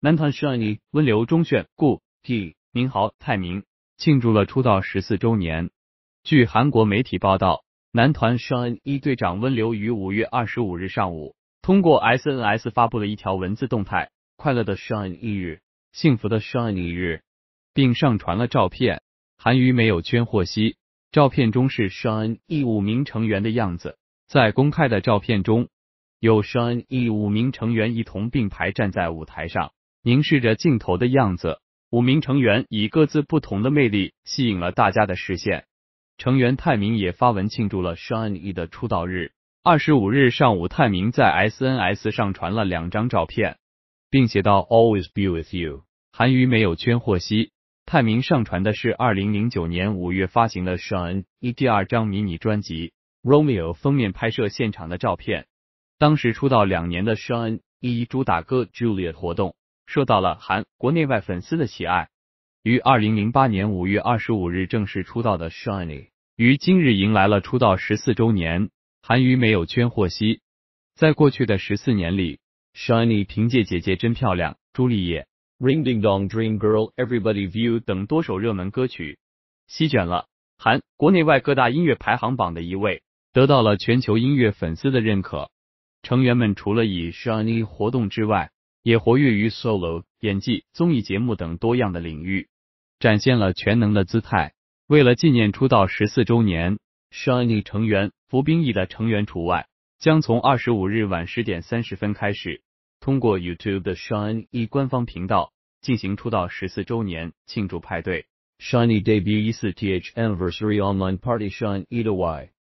男团 SHINee 温流、钟铉、顾 T、宁豪泰明庆祝了出道十四周年。据韩国媒体报道，男团 SHINee 队长温流于五月二十五日上午通过 SNS 发布了一条文字动态：“快乐的 SHINee 日，幸福的 SHINee 日”，并上传了照片。韩娱没有圈获悉，照片中是 SHINee 五名成员的样子。在公开的照片中，有 SHINee 五名成员一同并排站在舞台上。凝视着镜头的样子，五名成员以各自不同的魅力吸引了大家的视线。成员泰明也发文庆祝了 SHINee 的出道日。二十五日上午，泰明在 SNS 上传了两张照片，并写道 “Always be with you”。韩娱没有圈获悉，泰明上传的是二零零九年五月发行的 SHINee 第二张迷你专辑《Romeo》封面拍摄现场的照片。当时出道两年的 SHINee 主打歌《Juliet》活动。受到了韩国内外粉丝的喜爱。于二零零八年五月二十五日正式出道的 s h i n y 于今日迎来了出道十四周年。韩娱没有圈获悉，在过去的十四年里 s h i n y 凭借《姐姐真漂亮》、《朱丽叶》、《Ring Ding Dong》、《Dream Girl》、《Everybody View》等多首热门歌曲，席卷了韩国内外各大音乐排行榜的一位，得到了全球音乐粉丝的认可。成员们除了以 s h i n y 活动之外，也活跃于 solo、演技、综艺节目等多样的领域，展现了全能的姿态。为了纪念出道十四周年 s h i n y 成员（服兵役的成员除外）将从二十五日晚十点三十分开始，通过 YouTube 的 s h i n e 官方频道进行出道十四周年庆祝派对 s h i n y e Debut 14th Anniversary Online Party Shinee i t h e